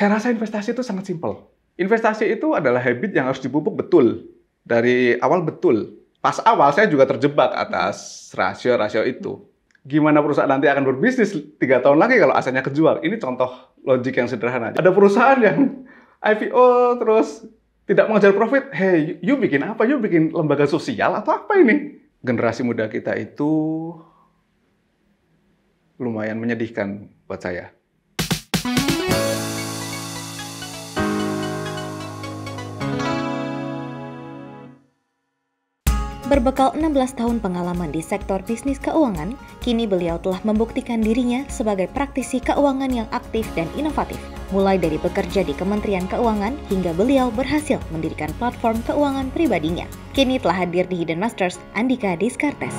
Saya rasa investasi itu sangat simpel. Investasi itu adalah habit yang harus dipupuk betul. Dari awal betul. Pas awal saya juga terjebak atas rasio-rasio itu. Gimana perusahaan nanti akan berbisnis tiga tahun lagi kalau asetnya kejual? Ini contoh logik yang sederhana. Ada perusahaan yang IPO terus tidak mengejar profit, hey, you bikin apa? You bikin lembaga sosial atau apa ini? Generasi muda kita itu lumayan menyedihkan buat saya. Berbekal 16 tahun pengalaman di sektor bisnis keuangan, kini beliau telah membuktikan dirinya sebagai praktisi keuangan yang aktif dan inovatif. Mulai dari bekerja di Kementerian Keuangan hingga beliau berhasil mendirikan platform keuangan pribadinya. Kini telah hadir di Hidden Masters, Andika Diskartes.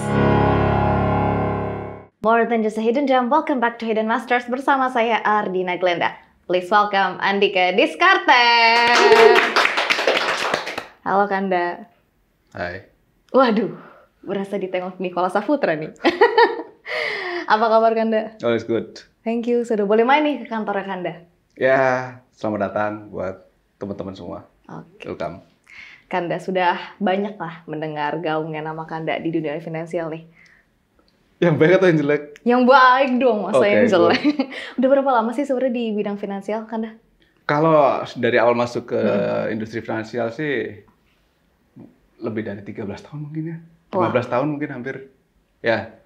More than just a hidden gem, welcome back to Hidden Masters bersama saya Ardina Glenda. Please welcome Andika Diskartes. Halo Kanda. Hai. Waduh, berasa ditengok Nikola Saputra nih. Apa kabar Kanda? All is good. Thank you, sudah boleh main nih ke kantor ya, Kanda. Ya, selamat datang buat teman-teman semua. Okay. Welcome. Kanda sudah banyak lah mendengar gaungnya nama Kanda di dunia finansial nih. Yang baik atau yang jelek? Yang baik dong, masa okay, yang jelek. Udah berapa lama sih sebenarnya di bidang finansial, Kanda? Kalau dari awal masuk ke hmm. industri finansial sih lebih dari 13 tahun mungkin ya. 15 Wah. tahun mungkin hampir. Ya.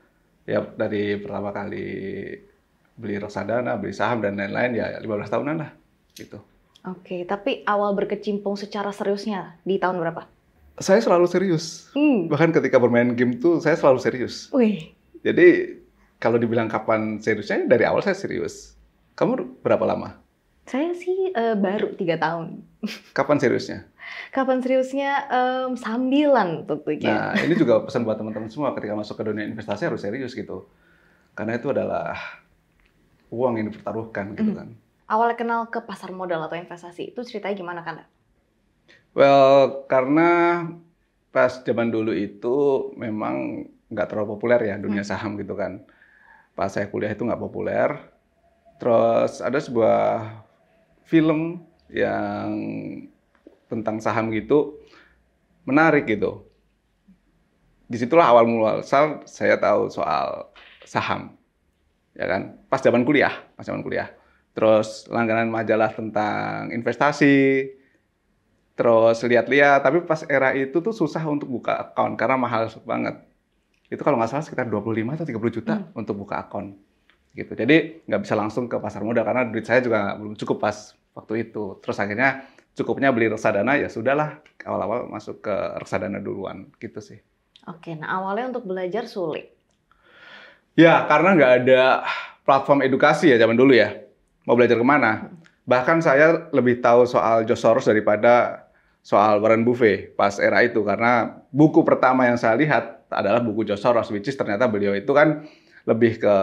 Ya dari pertama kali beli reksadana, beli saham dan lain-lain ya 15 tahunan lah gitu. Oke, tapi awal berkecimpung secara seriusnya di tahun berapa? Saya selalu serius. Hmm. Bahkan ketika bermain game tuh saya selalu serius. Wih. Jadi kalau dibilang kapan seriusnya dari awal saya serius. Kamu berapa lama? Saya sih uh, baru tiga tahun. Kapan seriusnya? Kapan seriusnya um, sambilan tentunya. Nah, ini juga pesan buat teman-teman semua ketika masuk ke dunia investasi harus serius gitu. Karena itu adalah uang yang dipertaruhkan gitu hmm. kan. Awalnya kenal ke pasar modal atau investasi itu ceritanya gimana kan? Well, karena pas zaman dulu itu memang nggak terlalu populer ya dunia hmm. saham gitu kan. Pas saya kuliah itu nggak populer. Terus ada sebuah film yang tentang saham gitu menarik gitu. Disitulah awal mula saya tahu soal saham, ya kan? Pas zaman kuliah, pas zaman kuliah. Terus langganan majalah tentang investasi, terus lihat-lihat. Tapi pas era itu tuh susah untuk buka akun karena mahal banget. Itu kalau nggak salah sekitar 25 atau 30 juta hmm. untuk buka akun gitu. Jadi nggak bisa langsung ke pasar modal karena duit saya juga belum cukup pas waktu itu. Terus akhirnya cukupnya beli reksadana ya sudahlah awal-awal masuk ke reksadana duluan gitu sih. Oke, nah awalnya untuk belajar sulit. Ya, karena nggak ada platform edukasi ya zaman dulu ya. Mau belajar kemana? Hmm. Bahkan saya lebih tahu soal George Soros daripada soal Warren Buffet pas era itu. Karena buku pertama yang saya lihat adalah buku George Soros, which is ternyata beliau itu kan lebih ke,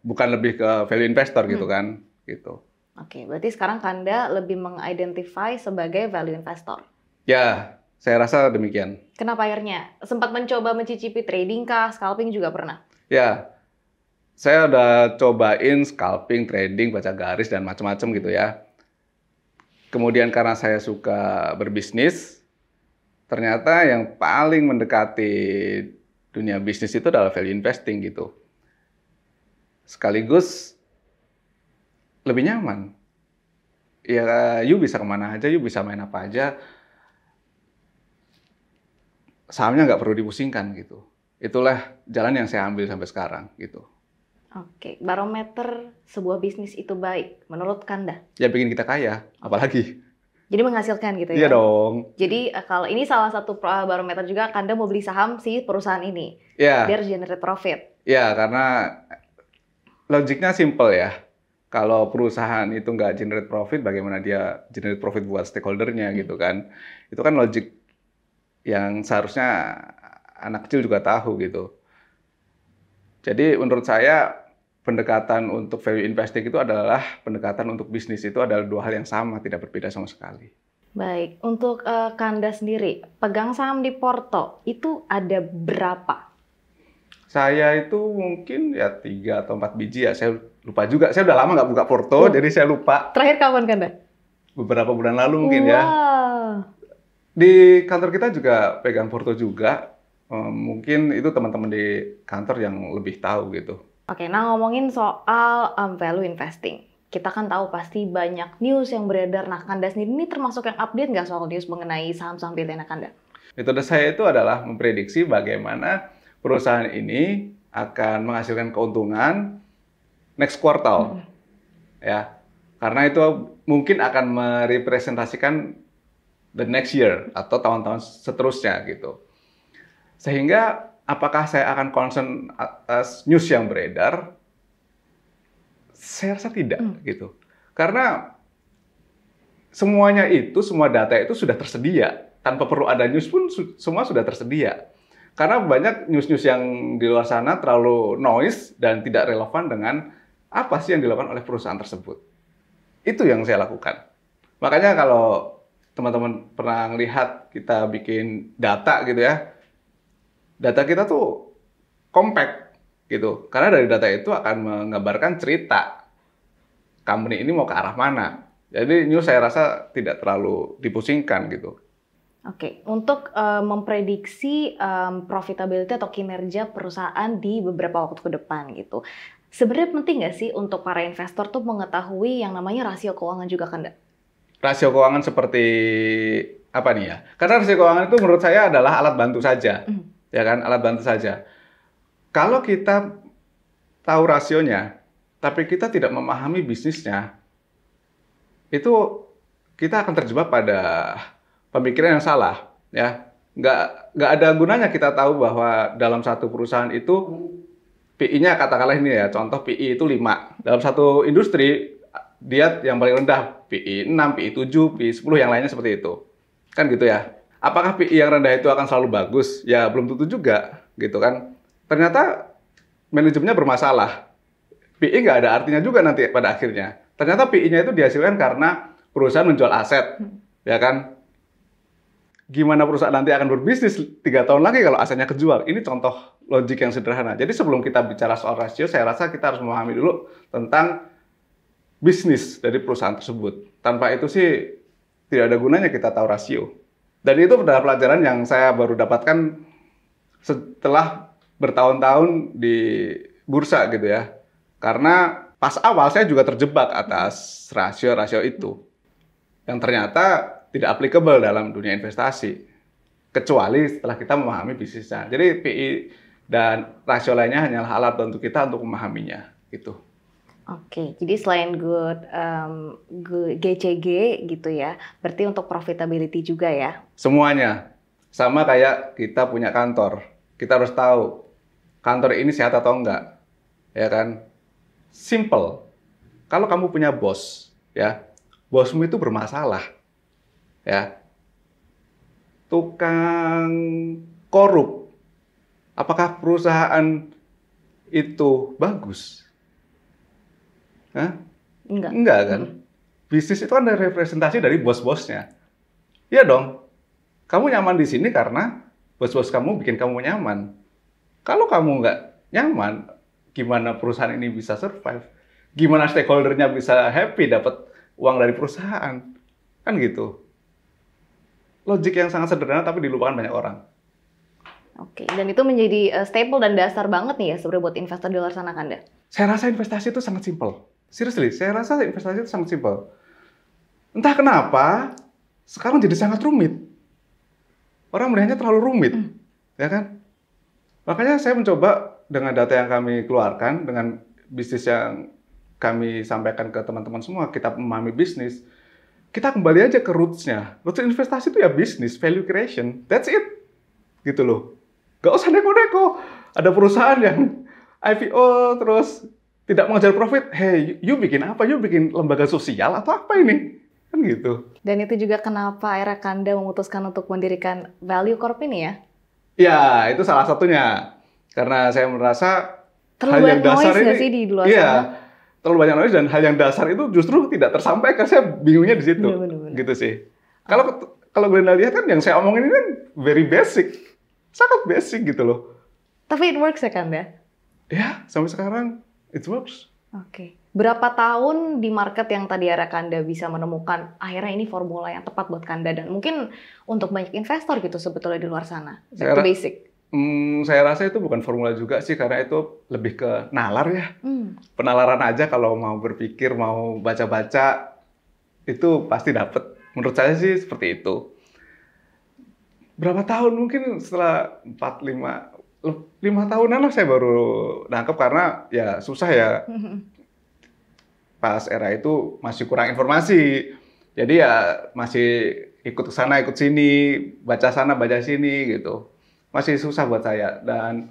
bukan lebih ke value investor gitu hmm. kan. gitu. Oke, okay, berarti sekarang Kanda lebih mengidentify sebagai value investor. Ya, saya rasa demikian. Kenapa akhirnya? Sempat mencoba mencicipi trading kah? Scalping juga pernah? Ya, saya udah cobain scalping, trading, baca garis, dan macam-macam gitu ya. Kemudian karena saya suka berbisnis, ternyata yang paling mendekati dunia bisnis itu adalah value investing gitu. Sekaligus lebih nyaman. Ya, you bisa kemana aja, you bisa main apa aja. Sahamnya nggak perlu dipusingkan gitu. Itulah jalan yang saya ambil sampai sekarang gitu. Oke, barometer sebuah bisnis itu baik menurut Kanda? Ya bikin kita kaya, apalagi. Jadi menghasilkan gitu ya? Iya dong. Jadi eh, kalau ini salah satu eh, barometer juga Kanda mau beli saham si perusahaan ini. Iya. Biar generate profit. Iya, karena logiknya simple ya kalau perusahaan itu nggak generate profit, bagaimana dia generate profit buat stakeholdernya hmm. gitu kan? Itu kan logik yang seharusnya anak kecil juga tahu gitu. Jadi menurut saya pendekatan untuk value investing itu adalah pendekatan untuk bisnis itu adalah dua hal yang sama, tidak berbeda sama sekali. Baik, untuk uh, Kanda sendiri, pegang saham di Porto itu ada berapa? Saya itu mungkin ya tiga atau empat biji ya. Saya lupa juga. Saya udah lama nggak buka Porto, oh. jadi saya lupa. Terakhir kapan Kanda? Beberapa bulan lalu mungkin ya. Di kantor kita juga pegang Porto juga. Ehm, mungkin itu teman-teman di kantor yang lebih tahu gitu. Oke, nah ngomongin soal um, value investing. Kita kan tahu pasti banyak news yang beredar. Nah, Kanda sendiri ini termasuk yang update nggak soal news mengenai saham-saham pilihan Kanda? Metode saya itu adalah memprediksi bagaimana perusahaan ini akan menghasilkan keuntungan next quarter, hmm. Ya. Karena itu mungkin akan merepresentasikan the next year atau tahun-tahun seterusnya gitu. Sehingga apakah saya akan concern atas news yang beredar? Saya rasa tidak hmm. gitu. Karena semuanya itu, semua data itu sudah tersedia. Tanpa perlu ada news pun semua sudah tersedia. Karena banyak news-news yang di luar sana terlalu noise dan tidak relevan dengan apa sih yang dilakukan oleh perusahaan tersebut. Itu yang saya lakukan. Makanya kalau teman-teman pernah lihat kita bikin data gitu ya, data kita tuh compact gitu. Karena dari data itu akan menggambarkan cerita company ini mau ke arah mana. Jadi news saya rasa tidak terlalu dipusingkan gitu. Oke, okay. untuk uh, memprediksi um, profitability atau kinerja perusahaan di beberapa waktu ke depan gitu, sebenarnya penting nggak sih untuk para investor tuh mengetahui yang namanya rasio keuangan juga kan? Rasio keuangan seperti apa nih ya? Karena rasio keuangan itu menurut saya adalah alat bantu saja, mm. ya kan? Alat bantu saja. Kalau kita tahu rasionya, tapi kita tidak memahami bisnisnya, itu kita akan terjebak pada pemikiran yang salah ya nggak nggak ada gunanya kita tahu bahwa dalam satu perusahaan itu PI-nya katakanlah ini ya contoh PI itu 5 dalam satu industri dia yang paling rendah PI 6 PI 7 PI 10 yang lainnya seperti itu kan gitu ya apakah PI yang rendah itu akan selalu bagus ya belum tentu juga gitu kan ternyata manajemennya bermasalah PI nggak ada artinya juga nanti pada akhirnya ternyata PI-nya itu dihasilkan karena perusahaan menjual aset ya kan gimana perusahaan nanti akan berbisnis tiga tahun lagi kalau asetnya kejual. Ini contoh logik yang sederhana. Jadi sebelum kita bicara soal rasio, saya rasa kita harus memahami dulu tentang bisnis dari perusahaan tersebut. Tanpa itu sih tidak ada gunanya kita tahu rasio. Dan itu adalah pelajaran yang saya baru dapatkan setelah bertahun-tahun di bursa gitu ya. Karena pas awal saya juga terjebak atas rasio-rasio itu. Yang ternyata tidak applicable dalam dunia investasi kecuali setelah kita memahami bisnisnya. Jadi PI dan rasio lainnya hanyalah alat bantu kita untuk memahaminya gitu. Oke, jadi selain good, um, good GCG gitu ya, berarti untuk profitability juga ya? Semuanya, sama kayak kita punya kantor, kita harus tahu kantor ini sehat atau enggak, ya kan? Simple. Kalau kamu punya bos, ya, bosmu itu bermasalah, ya tukang korup apakah perusahaan itu bagus Hah? enggak enggak kan hmm. bisnis itu kan dari representasi dari bos-bosnya Ya dong kamu nyaman di sini karena bos-bos kamu bikin kamu nyaman kalau kamu nggak nyaman gimana perusahaan ini bisa survive gimana stakeholdernya bisa happy dapat uang dari perusahaan kan gitu logik yang sangat sederhana tapi dilupakan banyak orang. Oke, dan itu menjadi uh, staple dan dasar banget nih ya sebenarnya buat investor di luar sana Kanda. Saya rasa investasi itu sangat simpel. Seriously, saya rasa investasi itu sangat simpel. Entah kenapa sekarang jadi sangat rumit. Orang melihatnya terlalu rumit, hmm. ya kan? Makanya saya mencoba dengan data yang kami keluarkan, dengan bisnis yang kami sampaikan ke teman-teman semua, kita memahami bisnis, kita kembali aja ke rootsnya. Roots investasi itu ya bisnis, value creation. That's it. Gitu loh. Gak usah neko-neko. Ada perusahaan yang IPO terus tidak mengejar profit. Hey, you bikin apa? You bikin lembaga sosial atau apa ini? Kan gitu. Dan itu juga kenapa era Kanda memutuskan untuk mendirikan Value Corp ini ya? Ya, itu salah satunya. Karena saya merasa Terlalu hal yang dasar ini, sih di luar iya, sana? terlalu banyak noise dan hal yang dasar itu justru tidak tersampaikan. Saya bingungnya di situ. Iya, bener, bener, Gitu sih. Kalau kalau Glenda lihat kan yang saya omongin ini kan very basic. Sangat basic gitu loh. Tapi it works ya kan ya? sampai sekarang it works. Oke. Okay. Berapa tahun di market yang tadi arah Kanda bisa menemukan akhirnya ini formula yang tepat buat Kanda dan mungkin untuk banyak investor gitu sebetulnya di luar sana. Back basic. Hmm, saya rasa itu bukan formula juga sih karena itu lebih ke nalar ya, hmm. penalaran aja kalau mau berpikir mau baca-baca itu pasti dapet. Menurut saya sih seperti itu. Berapa tahun mungkin setelah 4, 5, 5 tahunan lah saya baru nangkep karena ya susah ya. Pas era itu masih kurang informasi. Jadi ya masih ikut ke sana, ikut sini, baca sana, baca sini gitu masih susah buat saya dan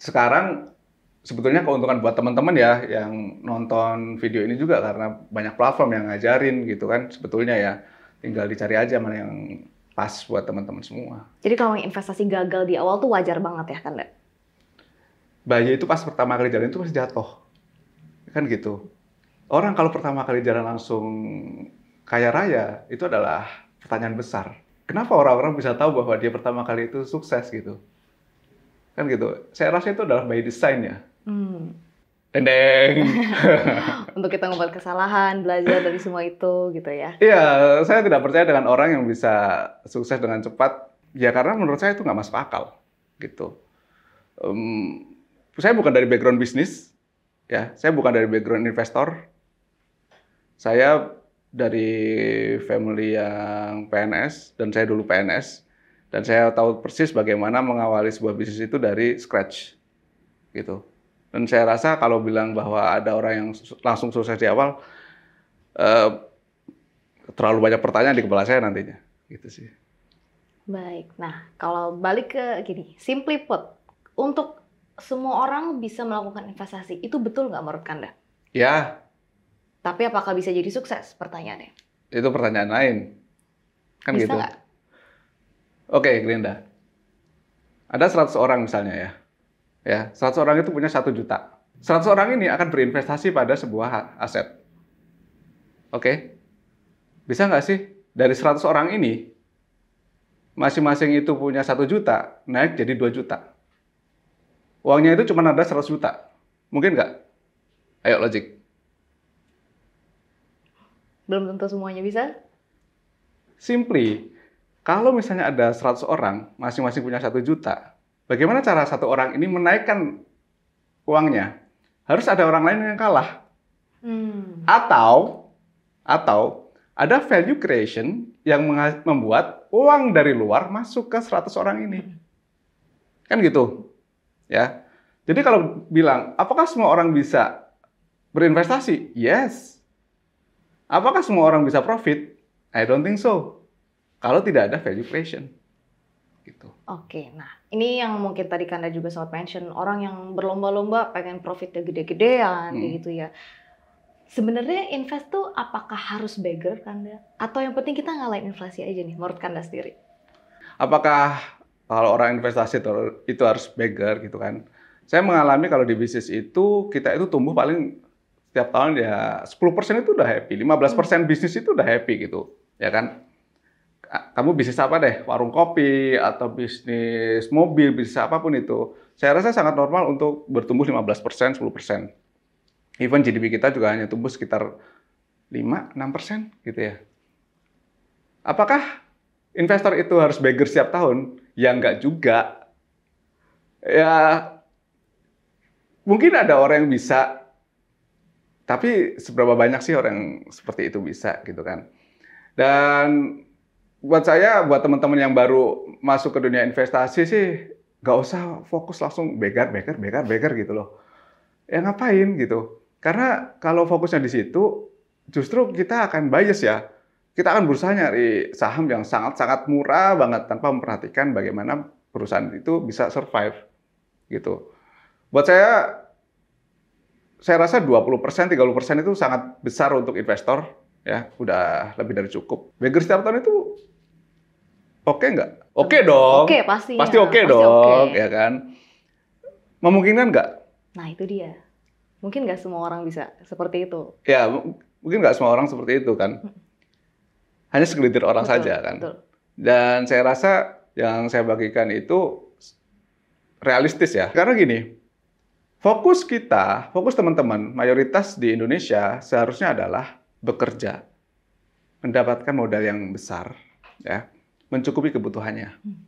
sekarang sebetulnya keuntungan buat teman-teman ya yang nonton video ini juga karena banyak platform yang ngajarin gitu kan sebetulnya ya tinggal dicari aja mana yang pas buat teman-teman semua. Jadi kalau investasi gagal di awal tuh wajar banget ya kan, Dek? Bayi itu pas pertama kali jalan itu masih jatuh. Kan gitu. Orang kalau pertama kali jalan langsung kaya raya itu adalah pertanyaan besar kenapa orang-orang bisa tahu bahwa dia pertama kali itu sukses gitu? Kan gitu. Saya rasa itu adalah by design ya. Hmm. Dendeng. Untuk kita ngobrol kesalahan, belajar dari semua itu gitu ya. Iya, saya tidak percaya dengan orang yang bisa sukses dengan cepat. Ya karena menurut saya itu nggak masuk akal gitu. Um, saya bukan dari background bisnis, ya. Saya bukan dari background investor. Saya dari family yang PNS dan saya dulu PNS dan saya tahu persis bagaimana mengawali sebuah bisnis itu dari scratch gitu dan saya rasa kalau bilang bahwa ada orang yang langsung sukses di awal eh, terlalu banyak pertanyaan di kepala saya nantinya gitu sih baik nah kalau balik ke gini simply put untuk semua orang bisa melakukan investasi itu betul nggak menurut anda ya tapi apakah bisa jadi sukses? Pertanyaannya. Itu pertanyaan lain. Kan bisa gitu. Gak? Oke, Grinda. Ada 100 orang misalnya ya. Ya, 100 orang itu punya satu juta. 100 orang ini akan berinvestasi pada sebuah aset. Oke. Bisa nggak sih dari 100 orang ini masing-masing itu punya satu juta, naik jadi 2 juta. Uangnya itu cuma ada 100 juta. Mungkin nggak? Ayo logik belum tentu semuanya bisa? Simply, kalau misalnya ada 100 orang, masing-masing punya satu juta, bagaimana cara satu orang ini menaikkan uangnya? Harus ada orang lain yang kalah. Hmm. Atau, atau ada value creation yang membuat uang dari luar masuk ke 100 orang ini. Kan gitu. Ya. Jadi kalau bilang, apakah semua orang bisa berinvestasi? Yes. Apakah semua orang bisa profit? I don't think so. Kalau tidak ada value creation. Gitu. Oke, nah ini yang mungkin tadi Kanda juga sempat mention, orang yang berlomba-lomba pengen profitnya gede-gedean hmm. gitu ya. Sebenarnya invest tuh apakah harus beggar Kanda? Atau yang penting kita ngalahin inflasi aja nih menurut Kanda sendiri? Apakah kalau orang investasi itu harus beggar gitu kan? Saya mengalami kalau di bisnis itu kita itu tumbuh paling setiap tahun ya 10% itu udah happy, 15% hmm. bisnis itu udah happy gitu, ya kan? Kamu bisnis apa deh, warung kopi atau bisnis mobil, bisnis apapun itu, saya rasa sangat normal untuk bertumbuh 15%, 10%. Even GDP kita juga hanya tumbuh sekitar 5-6% gitu ya. Apakah investor itu harus beggar setiap tahun? Ya enggak juga. Ya mungkin ada orang yang bisa tapi seberapa banyak sih orang seperti itu bisa gitu kan? Dan buat saya, buat teman-teman yang baru masuk ke dunia investasi sih, nggak usah fokus langsung begar, begar, begar, begar gitu loh. Ya ngapain gitu? Karena kalau fokusnya di situ, justru kita akan bias ya. Kita akan berusaha nyari saham yang sangat-sangat murah banget tanpa memperhatikan bagaimana perusahaan itu bisa survive gitu. Buat saya saya rasa 20 persen, 30 persen itu sangat besar untuk investor. Ya, udah lebih dari cukup. Bagger setiap tahun itu oke okay nggak? Oke okay dong. Oke okay, pasti. Ya. Pasti oke okay dong, okay. ya kan? Memungkinkan nggak? Nah itu dia. Mungkin nggak semua orang bisa seperti itu. Ya, mungkin nggak semua orang seperti itu kan. Hmm. Hanya segelintir orang betul, saja kan. Betul. Dan saya rasa yang saya bagikan itu realistis ya. Karena gini, Fokus kita, fokus teman-teman, mayoritas di Indonesia seharusnya adalah bekerja, mendapatkan modal yang besar, ya, mencukupi kebutuhannya, hmm.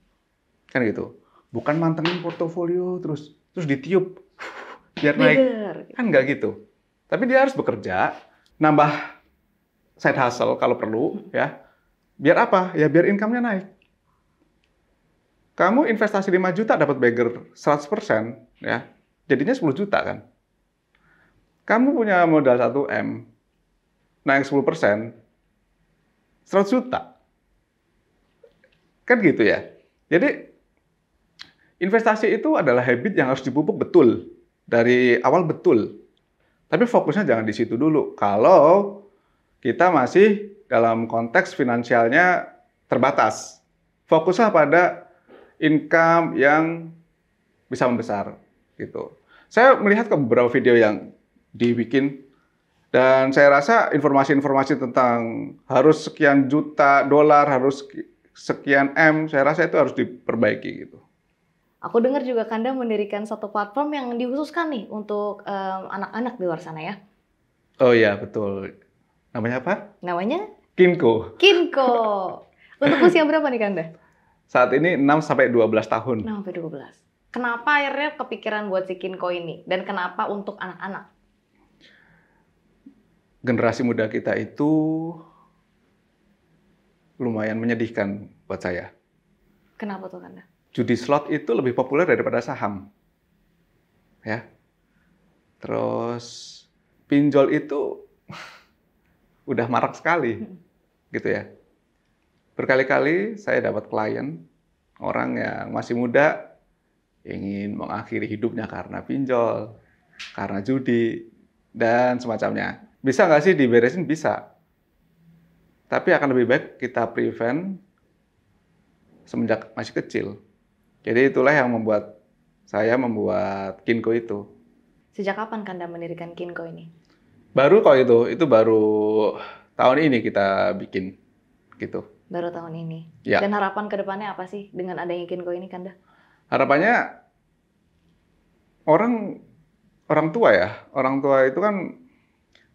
kan gitu. Bukan mantengin portofolio terus terus ditiup biar naik, kan nggak gitu. Tapi dia harus bekerja, nambah side hustle kalau perlu, hmm. ya. Biar apa? Ya biar income-nya naik. Kamu investasi 5 juta dapat bagger 100%, ya jadinya 10 juta kan. Kamu punya modal 1M, naik 10 persen, 100 juta. Kan gitu ya. Jadi investasi itu adalah habit yang harus dipupuk betul. Dari awal betul. Tapi fokusnya jangan di situ dulu. Kalau kita masih dalam konteks finansialnya terbatas. Fokuslah pada income yang bisa membesar gitu. Saya melihat ke beberapa video yang dibikin dan saya rasa informasi-informasi tentang harus sekian juta dolar, harus sekian M, saya rasa itu harus diperbaiki gitu. Aku dengar juga Kanda mendirikan satu platform yang dikhususkan nih untuk anak anak-anak di luar sana ya. Oh iya, betul. Namanya apa? Namanya? Kinko. Kinko. untuk usia berapa nih Kanda? Saat ini 6 sampai 12 tahun. 6 sampai 12. Kenapa akhirnya kepikiran buat si Kinko ini dan kenapa untuk anak-anak? Generasi muda kita itu lumayan menyedihkan buat saya. Kenapa tuh Kanda? Judi slot itu lebih populer daripada saham. Ya. Terus pinjol itu udah marak sekali. Hmm. Gitu ya. Berkali-kali saya dapat klien orang yang masih muda ingin mengakhiri hidupnya karena pinjol, karena judi, dan semacamnya. Bisa nggak sih diberesin? Bisa. Tapi akan lebih baik kita prevent semenjak masih kecil. Jadi itulah yang membuat saya membuat Kinko itu. Sejak kapan Kanda mendirikan Kinko ini? Baru kok itu, itu baru tahun ini kita bikin gitu. Baru tahun ini. Ya. Dan harapan kedepannya apa sih dengan adanya Kinko ini Kanda? Harapannya orang orang tua ya, orang tua itu kan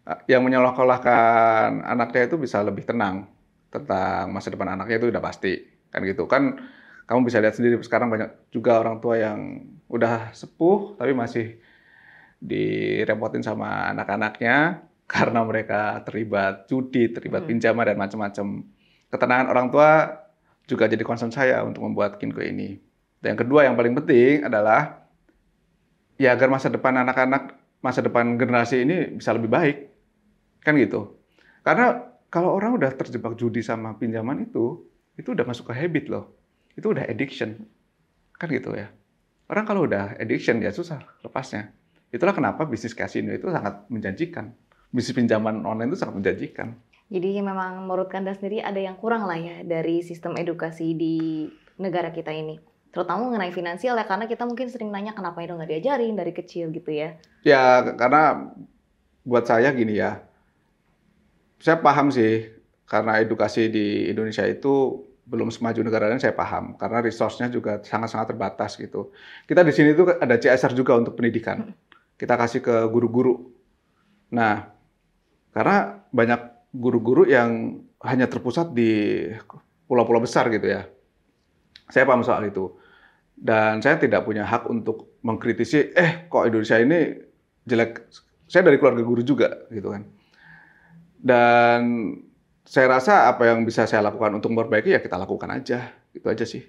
ah, yang menyalahkalahkan anaknya itu bisa lebih tenang tentang masa depan anaknya itu udah pasti kan gitu kan kamu bisa lihat sendiri sekarang banyak juga orang tua yang udah sepuh tapi masih direpotin sama anak-anaknya karena mereka terlibat judi, terlibat hmm. pinjaman dan macam-macam. Ketenangan orang tua juga jadi concern saya untuk membuat Kinko ini. Dan yang kedua yang paling penting adalah ya agar masa depan anak-anak, masa depan generasi ini bisa lebih baik. Kan gitu. Karena kalau orang udah terjebak judi sama pinjaman itu, itu udah masuk ke habit loh. Itu udah addiction. Kan gitu ya. Orang kalau udah addiction ya susah lepasnya. Itulah kenapa bisnis kasino itu sangat menjanjikan. Bisnis pinjaman online itu sangat menjanjikan. Jadi memang menurut Kanda sendiri ada yang kurang lah ya dari sistem edukasi di negara kita ini terutama mengenai finansial ya karena kita mungkin sering nanya kenapa itu nggak diajarin dari kecil gitu ya ya karena buat saya gini ya saya paham sih karena edukasi di Indonesia itu belum semaju negara lain saya paham karena resource-nya juga sangat-sangat terbatas gitu kita di sini tuh ada CSR juga untuk pendidikan hmm. kita kasih ke guru-guru nah karena banyak guru-guru yang hanya terpusat di pulau-pulau besar gitu ya saya paham soal itu. Dan saya tidak punya hak untuk mengkritisi, eh kok Indonesia ini jelek. Saya dari keluarga guru juga gitu kan. Dan saya rasa apa yang bisa saya lakukan untuk memperbaiki ya kita lakukan aja. Itu aja sih.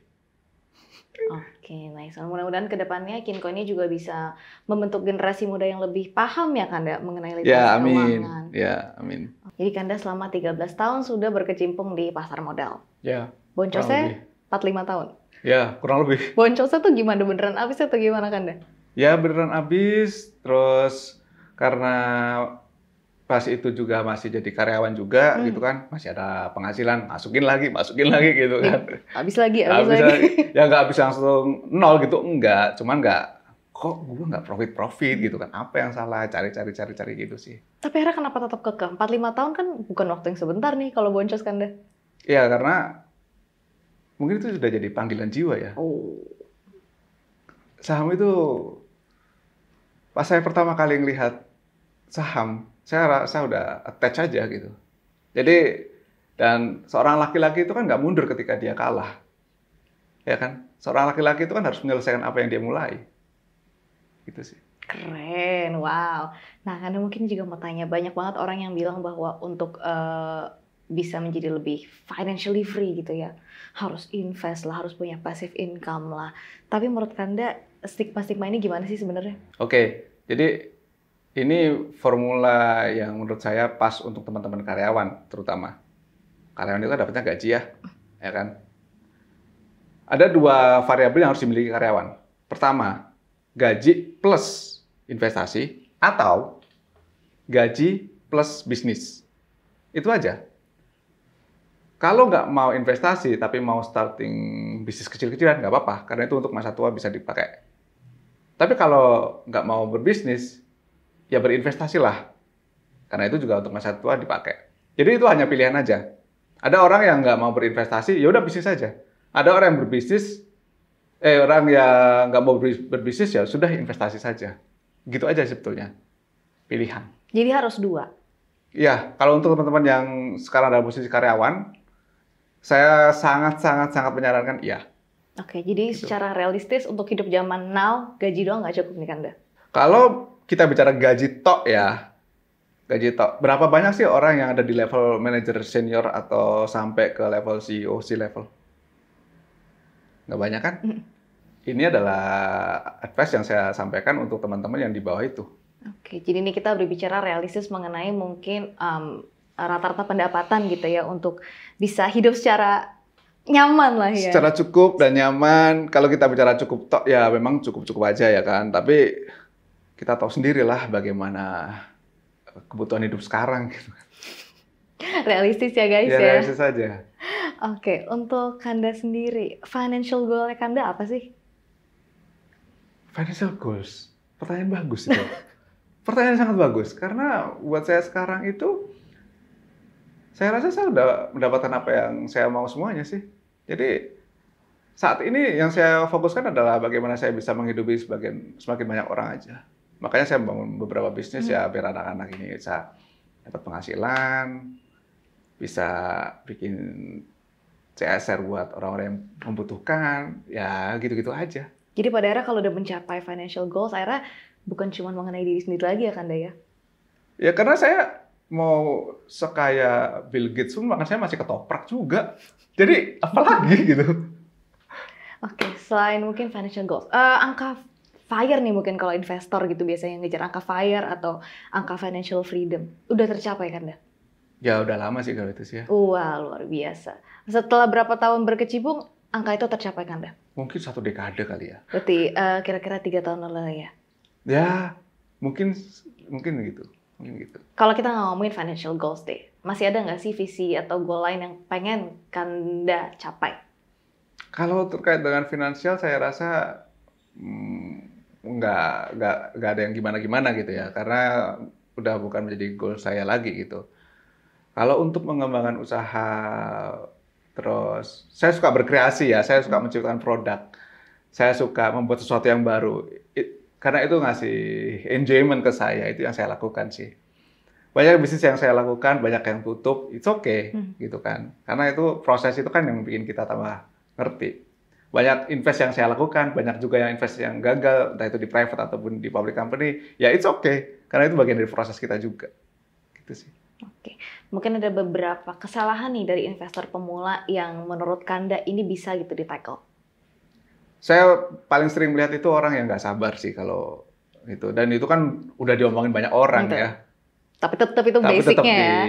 Oke, nah, So, mudah-mudahan kedepannya Kinko ini juga bisa membentuk generasi muda yang lebih paham ya Kanda mengenai literasi ya, amin. keuangan. Ya, amin. Jadi Kanda selama 13 tahun sudah berkecimpung di pasar modal. Ya. saya empat lima tahun? Ya, kurang lebih. Boncosnya tuh gimana? Beneran abis atau gimana Kanda? Ya, beneran abis. Terus karena pas itu juga masih jadi karyawan juga hmm. gitu kan masih ada penghasilan masukin lagi masukin lagi iya. gitu kan Abis lagi abis habis lagi. lagi ya nggak abis langsung nol gitu enggak cuman nggak kok gue nggak profit profit gitu kan apa yang salah cari cari cari cari gitu sih tapi akhirnya kenapa tetap keke empat lima tahun kan bukan waktu yang sebentar nih kalau boncos kan deh ya karena mungkin itu sudah jadi panggilan jiwa ya. Oh. Saham itu pas saya pertama kali melihat saham, saya rasa udah attach aja gitu. Jadi dan seorang laki-laki itu kan nggak mundur ketika dia kalah. Ya kan? Seorang laki-laki itu kan harus menyelesaikan apa yang dia mulai. Gitu sih. Keren, wow. Nah, karena mungkin juga mau tanya, banyak banget orang yang bilang bahwa untuk uh, bisa menjadi lebih financially free gitu ya. Harus invest lah, harus punya passive income lah. Tapi menurut Kanda stigma-stigma ini gimana sih sebenarnya? Oke, okay. jadi ini formula yang menurut saya pas untuk teman-teman karyawan terutama. Karyawan itu kan dapatnya gaji ya, ya kan? Ada dua variabel yang harus dimiliki karyawan. Pertama, gaji plus investasi atau gaji plus bisnis. Itu aja kalau nggak mau investasi tapi mau starting bisnis kecil-kecilan nggak apa-apa karena itu untuk masa tua bisa dipakai. Tapi kalau nggak mau berbisnis ya berinvestasilah karena itu juga untuk masa tua dipakai. Jadi itu hanya pilihan aja. Ada orang yang nggak mau berinvestasi ya udah bisnis saja. Ada orang yang berbisnis eh orang yang nggak mau berbisnis ya sudah investasi saja. Gitu aja sebetulnya pilihan. Jadi harus dua. Iya, kalau untuk teman-teman yang sekarang dalam posisi karyawan, saya sangat sangat sangat menyarankan iya. Oke, jadi gitu. secara realistis untuk hidup zaman now gaji doang nggak cukup nih Kanda? Kalau kita bicara gaji tok ya, gaji tok. Berapa banyak sih orang yang ada di level manager senior atau sampai ke level CEO, C level? Nggak banyak kan? Ini adalah advice yang saya sampaikan untuk teman-teman yang di bawah itu. Oke, jadi ini kita berbicara realistis mengenai mungkin um, Eh, rata-rata pendapatan gitu ya untuk bisa hidup secara nyaman lah ya. Secara cukup dan nyaman. Kalau kita bicara cukup tok ya memang cukup-cukup aja ya kan. Tapi kita tahu sendirilah bagaimana eh, kebutuhan hidup sekarang gitu. Realistis ya guys ya. ya. Realistis saja. Oke, untuk Kanda sendiri, financial goal Kanda apa sih? Financial goals. Pertanyaan bagus itu. Pertanyaan sangat bagus karena buat saya sekarang itu saya rasa saya sudah mendapatkan apa yang saya mau semuanya sih. Jadi saat ini yang saya fokuskan adalah bagaimana saya bisa menghidupi sebagian semakin banyak orang aja. Makanya saya membangun beberapa bisnis ya, hmm. ya biar anak-anak ini bisa dapat penghasilan, bisa bikin CSR buat orang-orang yang membutuhkan, ya gitu-gitu aja. Jadi pada era kalau udah mencapai financial goals, akhirnya bukan cuma mengenai diri sendiri lagi ya kan ya? Ya karena saya mau sekaya Bill Gates pun makan saya masih ketoprak juga. Jadi apalagi gitu. Oke, okay, selain mungkin financial goals, uh, angka FIRE nih mungkin kalau investor gitu biasanya ngejar angka FIRE atau angka financial freedom. Udah tercapai kan, dah? Ya udah lama sih kalau itu sih ya. Wah, luar biasa. Setelah berapa tahun berkecimpung, angka itu tercapai kan, dah? Mungkin satu dekade kali ya. Berarti uh, kira-kira tiga tahun lalu ya? Ya, mungkin mungkin gitu. Gitu. Kalau kita ngomongin financial goals deh, masih ada nggak sih visi atau goal lain yang pengen Kanda capai? Kalau terkait dengan finansial, saya rasa mm, nggak hmm, nggak nggak ada yang gimana-gimana gitu ya, karena udah bukan menjadi goal saya lagi gitu. Kalau untuk mengembangkan usaha, terus saya suka berkreasi ya, saya suka menciptakan produk, saya suka membuat sesuatu yang baru. It, karena itu ngasih enjoyment ke saya, itu yang saya lakukan sih. Banyak bisnis yang saya lakukan, banyak yang tutup, it's okay hmm. gitu kan. Karena itu proses itu kan yang bikin kita tambah ngerti. Banyak invest yang saya lakukan, banyak juga yang invest yang gagal, entah itu di private ataupun di public company, ya it's okay. Karena itu bagian dari proses kita juga. Gitu sih. Oke, mungkin ada beberapa kesalahan nih dari investor pemula yang menurut Kanda ini bisa gitu di saya paling sering melihat itu orang yang nggak sabar sih kalau itu dan itu kan udah diomongin banyak orang Betul. ya tapi tetap itu tapi basicnya tetap di, ya?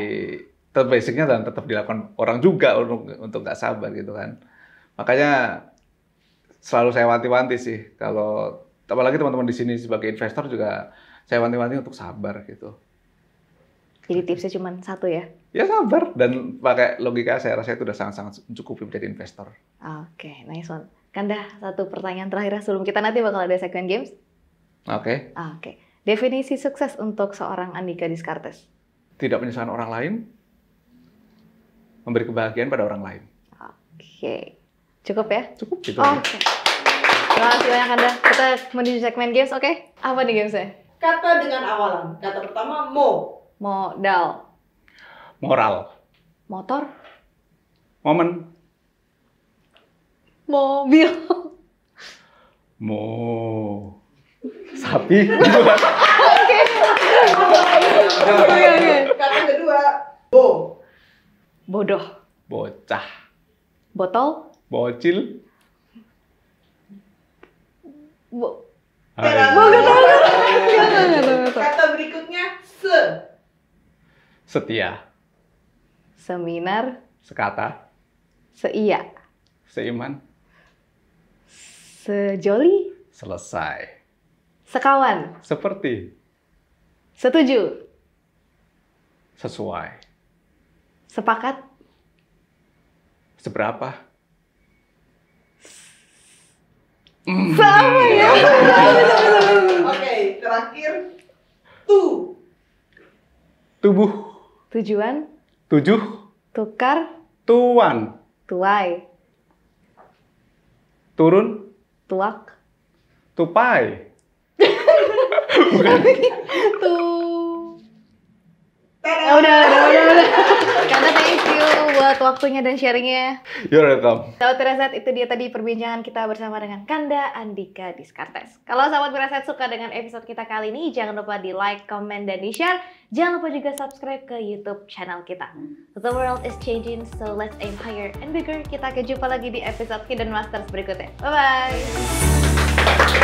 tetap basicnya dan tetap dilakukan orang juga untuk untuk nggak sabar gitu kan makanya selalu saya wanti-wanti sih kalau apalagi teman-teman di sini sebagai investor juga saya wanti-wanti untuk sabar gitu jadi tipsnya cuma satu ya? Ya sabar dan pakai logika saya rasa itu udah sangat-sangat cukup menjadi investor. Oke, okay, nice one. Kanda, satu pertanyaan terakhir sebelum kita nanti bakal ada segmen games. Oke. Okay. Ah, oke. Okay. Definisi sukses untuk seorang Andika Diskartes? Tidak menyusahkan orang lain, memberi kebahagiaan pada orang lain. Oke. Okay. Cukup ya? Cukup. Gitu Oke. Okay. Terima kasih banyak Anda. Kita menuju segmen games, oke? Okay? Apa nih gamesnya? Kata dengan awalan. Kata pertama, mo. Modal. Moral. Motor. Momen mobil mo sapi oke kata kedua bo bodoh bocah botol bocil bo Bo gak tau. Kata berikutnya, se. Setia. Seminar. Sekata. Seia. Seiman. Sejoli? Selesai. Sekawan? Seperti. Setuju? Sesuai. Sepakat? Seberapa? Sama ya? Oke, terakhir. Tu. Tubuh. Tujuan? Tujuh. Tukar? Tuan. Tuai. Turun? Tuak. Tupai. Bukan. Tuh. Ya udah, udah, udah buat waktunya dan sharingnya. You're welcome. Sahabat Pirasat, itu dia tadi perbincangan kita bersama dengan Kanda Andika Diskartes. Kalau sahabat Pirasat suka dengan episode kita kali ini, jangan lupa di like, comment, dan di share. Jangan lupa juga subscribe ke YouTube channel kita. The world is changing, so let's aim higher and bigger. Kita akan jumpa lagi di episode Hidden Masters berikutnya. Bye-bye.